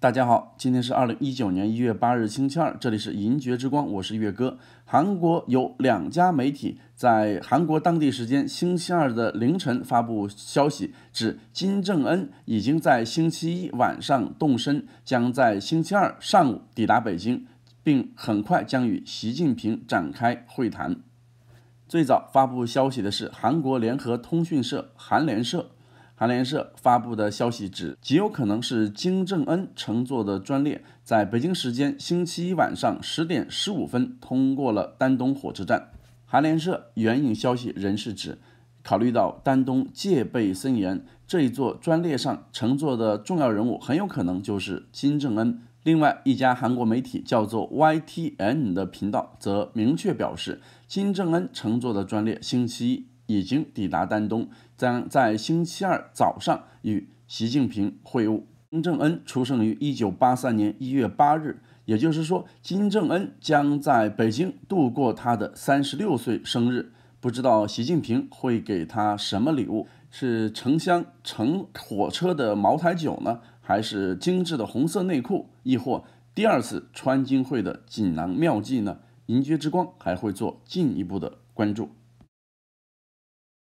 大家好，今天是二零一九年一月八日，星期二，这里是银爵之光，我是月哥。韩国有两家媒体在韩国当地时间星期二的凌晨发布消息，指金正恩已经在星期一晚上动身，将在星期二上午抵达北京，并很快将与习近平展开会谈。最早发布消息的是韩国联合通讯社韩联社。韩联社发布的消息指，极有可能是金正恩乘坐的专列，在北京时间星期一晚上十点十五分通过了丹东火车站。韩联社援引消息人士指，考虑到丹东戒备森严，这一座专列上乘坐的重要人物很有可能就是金正恩。另外，一家韩国媒体叫做 YTN 的频道则明确表示，金正恩乘坐的专列星期一。已经抵达丹东，将在星期二早上与习近平会晤。金正恩出生于一九八三年一月八日，也就是说，金正恩将在北京度过他的三十六岁生日。不知道习近平会给他什么礼物？是成箱乘火车的茅台酒呢，还是精致的红色内裤，亦或第二次川金会的锦囊妙计呢？银爵之光还会做进一步的关注。